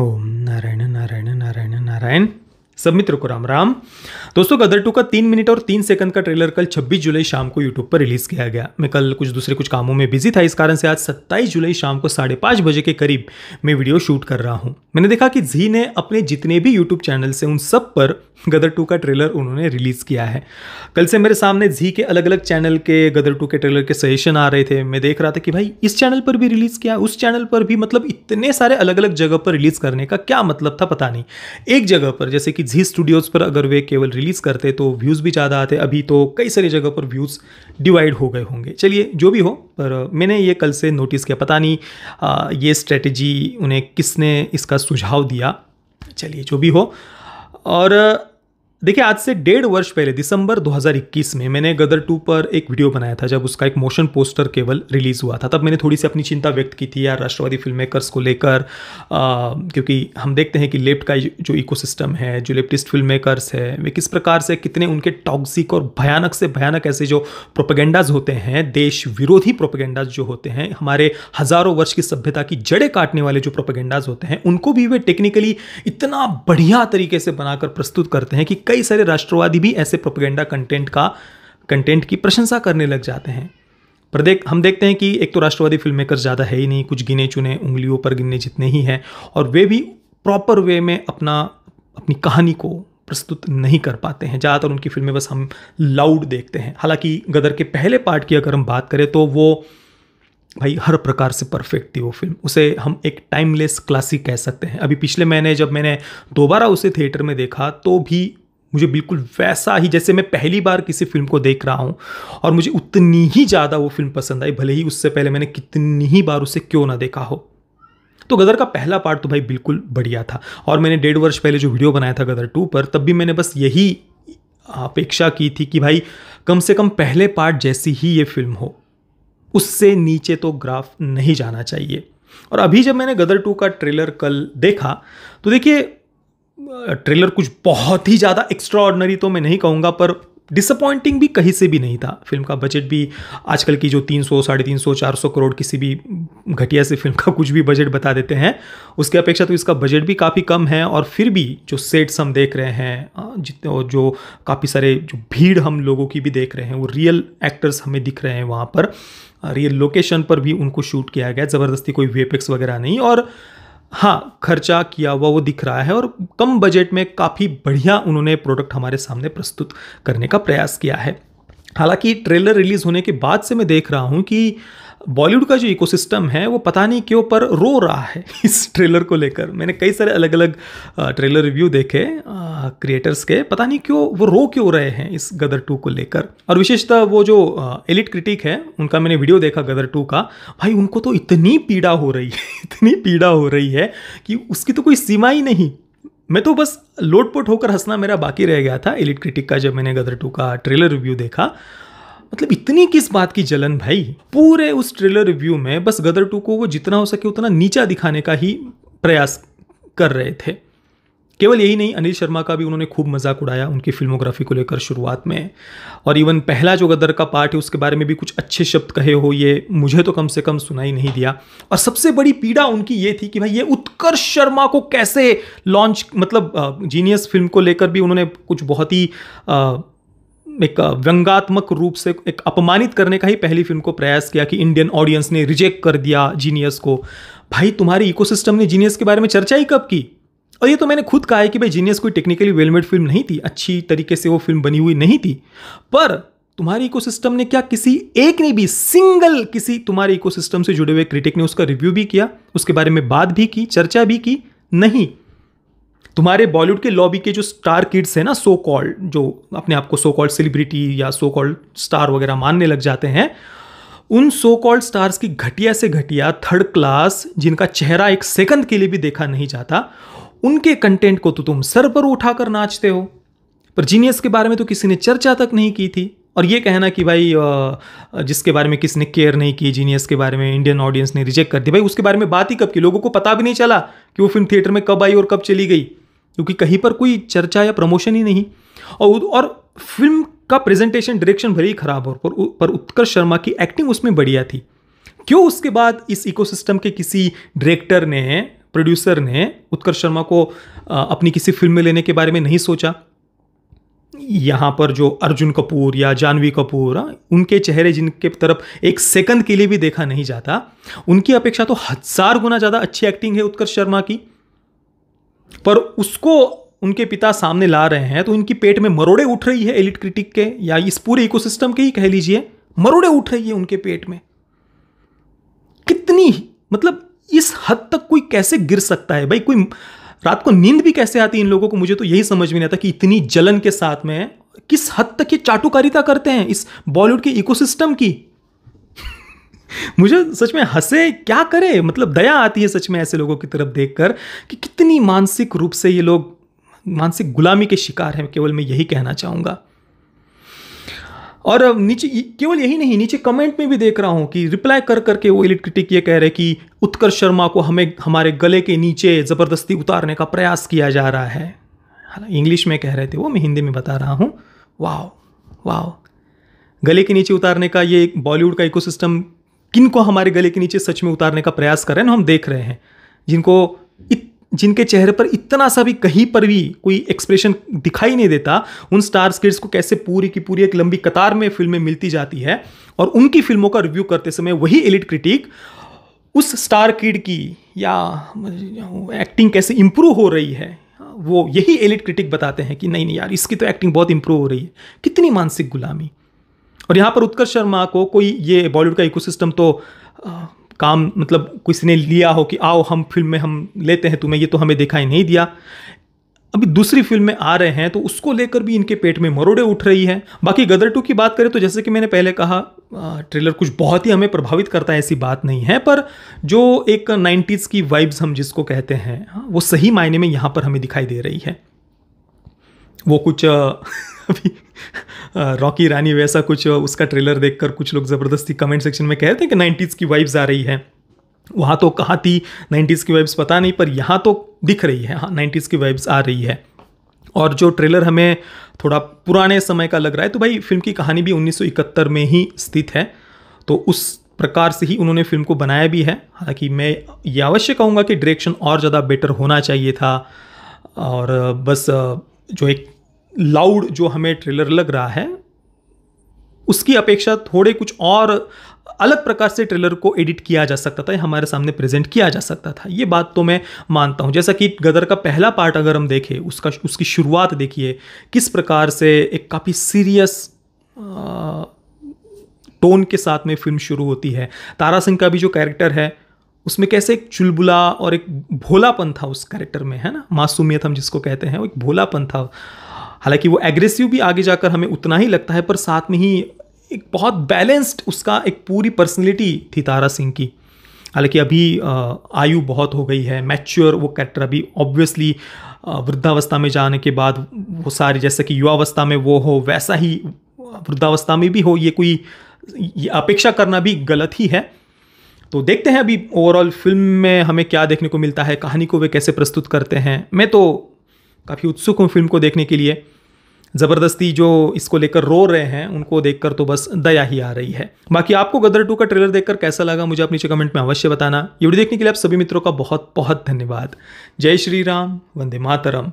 ओम नारायण नारायण नारायण नारायण सब मित्रों को राम राम दोस्तों गदर टू का तीन मिनट और तीन सेकंड का ट्रेलर कल 26 जुलाई शाम को यूट्यूब पर रिलीज किया गया मैं कल कुछ दूसरे कुछ कामों में बिजी था इस कारण से आज 27 जुलाई शाम को साढ़े पाँच बजे के करीब मैं वीडियो शूट कर रहा हूँ मैंने देखा कि जी ने अपने जितने भी यूट्यूब चैनल्स हैं उन सब पर गदर टू का ट्रेलर उन्होंने रिलीज़ किया है कल से मेरे सामने जी के अलग अलग चैनल के गदर टू के ट्रेलर के सजेशन आ रहे थे मैं देख रहा था कि भाई इस चैनल पर भी रिलीज़ किया उस चैनल पर भी मतलब इतने सारे अलग अलग जगह पर रिलीज़ करने का क्या मतलब था पता नहीं एक जगह पर जैसे कि जी स्टूडियोज़ पर अगर वे केवल रिलीज़ करते तो व्यूज़ भी ज़्यादा आते अभी तो कई सारी जगह पर व्यूज़ डिवाइड हो गए होंगे चलिए जो भी हो पर मैंने ये कल से नोटिस किया पता नहीं ये स्ट्रेटेजी उन्हें किसने इसका सुझाव दिया चलिए जो भी हो और देखिए आज से डेढ़ वर्ष पहले दिसंबर 2021 में मैंने गदर टू पर एक वीडियो बनाया था जब उसका एक मोशन पोस्टर केवल रिलीज हुआ था तब मैंने थोड़ी सी अपनी चिंता व्यक्त की थी यार राष्ट्रवादी फिल्म मेकर्स को लेकर क्योंकि हम देखते हैं कि लेफ्ट का जो इकोसिस्टम है जो लेफ्टिस्ट फिल्म मेकर्स है वे किस प्रकार से कितने उनके टॉक्सिक और भयानक से भयानक ऐसे जो प्रोपेगेंडाज होते हैं देश विरोधी प्रोपेगेंडाज जो होते हैं हमारे हज़ारों वर्ष की सभ्यता की जड़ें काटने वाले जो प्रोपेगेंडाज होते हैं उनको भी वे टेक्निकली इतना बढ़िया तरीके से बनाकर प्रस्तुत करते हैं कि कई सारे राष्ट्रवादी भी ऐसे प्रोपेगेंडा कंटेंट का कंटेंट की प्रशंसा करने लग जाते हैं पर देख हम देखते हैं कि एक तो राष्ट्रवादी फिल्म मेकर ज़्यादा है ही नहीं कुछ गिने चुने उंगलियों पर गिनने जितने ही हैं और वे भी प्रॉपर वे में अपना अपनी कहानी को प्रस्तुत नहीं कर पाते हैं ज़्यादातर उनकी फिल्में बस हम लाउड देखते हैं हालांकि गदर के पहले पार्ट की अगर हम बात करें तो वो भाई हर प्रकार से परफेक्ट थी वो फिल्म उसे हम एक टाइमलेस क्लासिक कह सकते हैं अभी पिछले महीने जब मैंने दोबारा उसे थिएटर में देखा तो भी मुझे बिल्कुल वैसा ही जैसे मैं पहली बार किसी फिल्म को देख रहा हूँ और मुझे उतनी ही ज़्यादा वो फिल्म पसंद आई भले ही उससे पहले मैंने कितनी ही बार उसे क्यों ना देखा हो तो गदर का पहला पार्ट तो भाई बिल्कुल बढ़िया था और मैंने डेढ़ वर्ष पहले जो वीडियो बनाया था गदर टू पर तब भी मैंने बस यही अपेक्षा की थी कि भाई कम से कम पहले पार्ट जैसी ही ये फिल्म हो उससे नीचे तो ग्राफ नहीं जाना चाहिए और अभी जब मैंने गदर टू का ट्रेलर कल देखा तो देखिए ट्रेलर कुछ बहुत ही ज़्यादा एक्स्ट्रा तो मैं नहीं कहूँगा पर डिसअपॉइंटिंग भी कहीं से भी नहीं था फिल्म का बजट भी आजकल की जो तीन सौ साढ़े तीन सौ चार सौ करोड़ किसी भी घटिया से फिल्म का कुछ भी बजट बता देते हैं उसके अपेक्षा तो इसका बजट भी काफ़ी कम है और फिर भी जो सेट्स हम देख रहे हैं जितने और जो काफ़ी सारे जो भीड़ हम लोगों की भी देख रहे हैं वो रियल एक्टर्स हमें दिख रहे हैं वहाँ पर रियल लोकेशन पर भी उनको शूट किया गया ज़बरदस्ती कोई वेपेक्स वगैरह नहीं और हाँ खर्चा किया हुआ वो दिख रहा है और कम बजट में काफ़ी बढ़िया उन्होंने प्रोडक्ट हमारे सामने प्रस्तुत करने का प्रयास किया है हालांकि ट्रेलर रिलीज़ होने के बाद से मैं देख रहा हूँ कि बॉलीवुड का जो इकोसिस्टम है वो पता नहीं क्यों पर रो रहा है इस ट्रेलर को लेकर मैंने कई सारे अलग अलग ट्रेलर रिव्यू देखे क्रिएटर्स के पता नहीं क्यों वो रो क्यों रहे हैं इस गदर टू को लेकर और विशेषतः वो जो एलिट क्रिटिक है उनका मैंने वीडियो देखा गदर टू का भाई उनको तो इतनी पीड़ा हो रही है इतनी पीड़ा हो रही है कि उसकी तो कोई सीमा ही नहीं मैं तो बस लोटपोट होकर हंसना मेरा बाकी रह गया था एलिट क्रिटिक का जब मैंने गदर टू का ट्रेलर रिव्यू देखा मतलब इतनी किस बात की जलन भाई पूरे उस ट्रेलर रिव्यू में बस गदर टू को वो जितना हो सके उतना नीचा दिखाने का ही प्रयास कर रहे थे केवल यही नहीं अनिल शर्मा का भी उन्होंने खूब मजाक उड़ाया उनकी फिल्मोग्राफी को लेकर शुरुआत में और इवन पहला जो गदर का पार्ट है उसके बारे में भी कुछ अच्छे शब्द कहे हो ये मुझे तो कम से कम सुनाई नहीं दिया और सबसे बड़ी पीड़ा उनकी ये थी कि भाई ये उत्कर्ष शर्मा को कैसे लॉन्च मतलब जीनियस फिल्म को लेकर भी उन्होंने कुछ बहुत ही एक व्यंगात्मक रूप से एक अपमानित करने का ही पहली फिल्म को प्रयास किया कि इंडियन ऑडियंस ने रिजेक्ट कर दिया जीनियस को भाई तुम्हारे इकोसिस्टम ने जीनियस के बारे में चर्चा ही कब की और ये तो मैंने खुद कहा है कि भाई जीनियस कोई टेक्निकली वेलमेड फिल्म नहीं थी अच्छी तरीके से वो फिल्म बनी हुई नहीं थी पर तुम्हारे इकोसिस्टम ने क्या किसी एक ने भी सिंगल किसी तुम्हारे इकोसिस्टम से जुड़े हुए क्रिटिक ने उसका रिव्यू भी किया उसके बारे में बात भी की चर्चा भी की नहीं तुम्हारे बॉलीवुड के लॉबी के जो स्टार किड्स हैं ना सो कॉल्ड जो अपने आप को सो कॉल्ड सेलिब्रिटी या सो कॉल्ड स्टार वगैरह मानने लग जाते हैं उन सो कॉल्ड स्टार्स की घटिया से घटिया थर्ड क्लास जिनका चेहरा एक सेकंड के लिए भी देखा नहीं जाता उनके कंटेंट को तो तुम सर पर उठाकर नाचते हो पर जीनियस के बारे में तो किसी ने चर्चा तक नहीं की थी और ये कहना कि भाई जिसके बारे में किसी ने केयर नहीं की जीनियस के बारे में इंडियन ऑडियंस ने रिजेक्ट कर दिया भाई उसके बारे में बात ही कब की लोगों को पता भी नहीं चला कि वो फिल्म थिएटर में कब आई और कब चली गई क्योंकि कहीं पर कोई चर्चा या प्रमोशन ही नहीं और और फिल्म का प्रेजेंटेशन डायरेक्शन भले ही खराब हो पर, पर उत्कर्ष शर्मा की एक्टिंग उसमें बढ़िया थी क्यों उसके बाद इस इकोसिस्टम के किसी डायरेक्टर ने प्रोड्यूसर ने उत्कर्ष शर्मा को अपनी किसी फिल्म में लेने के बारे में नहीं सोचा यहाँ पर जो अर्जुन कपूर या जानवी कपूर उनके चेहरे जिनके तरफ एक सेकंड के लिए भी देखा नहीं जाता उनकी अपेक्षा तो हज़ार गुना ज़्यादा अच्छी एक्टिंग है उत्कर्ष शर्मा की पर उसको उनके पिता सामने ला रहे हैं तो इनकी पेट में मरोड़े उठ रही है एलिट क्रिटिक के या इस पूरे इकोसिस्टम के ही कह लीजिए मरोड़े उठ रही है उनके पेट में कितनी मतलब इस हद तक कोई कैसे गिर सकता है भाई कोई रात को नींद भी कैसे आती है इन लोगों को मुझे तो यही समझ में नहीं आता कि इतनी जलन के साथ में किस हद तक ये चाटुकारिता करते हैं इस बॉलीवुड के इकोसिस्टम की मुझे सच में हंसे क्या करे मतलब दया आती है सच में ऐसे लोगों की तरफ देखकर कि कितनी मानसिक रूप से ये लोग मानसिक गुलामी के शिकार हैं केवल मैं यही कहना चाहूँगा और नीचे केवल यही नहीं नीचे कमेंट में भी देख रहा हूँ कि रिप्लाई कर करके वो इलिट क्रिटिक ये कह रहे कि उत्कर्ष शर्मा को हमें हमारे गले के नीचे ज़बरदस्ती उतारने का प्रयास किया जा रहा है इंग्लिश में कह रहे थे वो मैं हिंदी में बता रहा हूँ वाह वाह गले के नीचे उतारने का ये बॉलीवुड का इकोसिस्टम किन को हमारे गले के नीचे सच में उतारने का प्रयास कर रहे हैं हम देख रहे हैं जिनको इत, जिनके चेहरे पर इतना सा भी कहीं पर भी कोई एक्सप्रेशन दिखाई नहीं देता उन स्टार स्किड्स को कैसे पूरी की पूरी एक लंबी कतार में फिल्में मिलती जाती है और उनकी फिल्मों का रिव्यू करते समय वही एलिट क्रिटिक उस स्टार किड की या एक्टिंग कैसे इंप्रूव हो रही है वो यही एलिट क्रिटिक बताते हैं कि नहीं नहीं यार इसकी तो एक्टिंग बहुत इंप्रूव हो रही है कितनी मानसिक गुलामी और यहाँ पर उत्कर्ष शर्मा को कोई ये बॉलीवुड का इकोसिस्टम तो आ, काम मतलब किसी ने लिया हो कि आओ हम फिल्म में हम लेते हैं तुम्हें ये तो हमें दिखाई नहीं दिया अभी दूसरी फिल्म में आ रहे हैं तो उसको लेकर भी इनके पेट में मरोड़े उठ रही हैं बाकी गदर टू की बात करें तो जैसे कि मैंने पहले कहा ट्रेलर कुछ बहुत ही हमें प्रभावित करता है ऐसी बात नहीं है पर जो एक नाइन्टीज़ की वाइब्स हम जिसको कहते हैं हाँ, वो सही मायने में यहाँ पर हमें दिखाई दे रही है वो कुछ अभी रॉकी रानी वैसा कुछ उसका ट्रेलर देखकर कुछ लोग ज़बरदस्ती कमेंट सेक्शन में कह रहे थे कि नाइन्टीज़ की वाइब्स आ रही है वहाँ तो कहाँ थी नाइन्टीज़ की वाइब्स पता नहीं पर यहाँ तो दिख रही है हाँ नाइन्टीज़ की वाइब्स आ रही है और जो ट्रेलर हमें थोड़ा पुराने समय का लग रहा है तो भाई फिल्म की कहानी भी 1971 में ही स्थित है तो उस प्रकार से ही उन्होंने फिल्म को बनाया भी है हालांकि मैं ये अवश्य कहूँगा कि डायरेक्शन और ज़्यादा बेटर होना चाहिए था और बस जो एक लाउड जो हमें ट्रेलर लग रहा है उसकी अपेक्षा थोड़े कुछ और अलग प्रकार से ट्रेलर को एडिट किया जा सकता था हमारे सामने प्रेजेंट किया जा सकता था ये बात तो मैं मानता हूँ जैसा कि गदर का पहला पार्ट अगर हम देखें उसका उसकी शुरुआत देखिए किस प्रकार से एक काफ़ी सीरियस टोन के साथ में फिल्म शुरू होती है तारा सिंह का भी जो कैरेक्टर है उसमें कैसे एक चुलबुला और एक भोलापन था उस कैरेक्टर में है ना मासूमियत हम जिसको कहते हैं एक भोलापन था हालांकि वो एग्रेसिव भी आगे जाकर हमें उतना ही लगता है पर साथ में ही एक बहुत बैलेंस्ड उसका एक पूरी पर्सनैलिटी थी तारा सिंह की हालांकि अभी आयु बहुत हो गई है मैच्योर वो कैरेक्टर अभी ऑब्वियसली वृद्धावस्था में जाने के बाद वो सारे जैसे कि युवावस्था में वो हो वैसा ही वृद्धावस्था में भी हो ये कोई ये अपेक्षा करना भी गलत ही है तो देखते हैं अभी ओवरऑल फिल्म में हमें क्या देखने को मिलता है कहानी को वे कैसे प्रस्तुत करते हैं मैं तो काफ़ी उत्सुक हूँ फिल्म को देखने के लिए ज़बरदस्ती जो इसको लेकर रो रहे हैं उनको देखकर तो बस दया ही आ रही है बाकी आपको गदर टू का ट्रेलर देखकर कैसा लगा मुझे आप नीचे कमेंट में अवश्य बताना ये वीडियो देखने के लिए आप सभी मित्रों का बहुत बहुत धन्यवाद जय श्री राम वंदे मातरम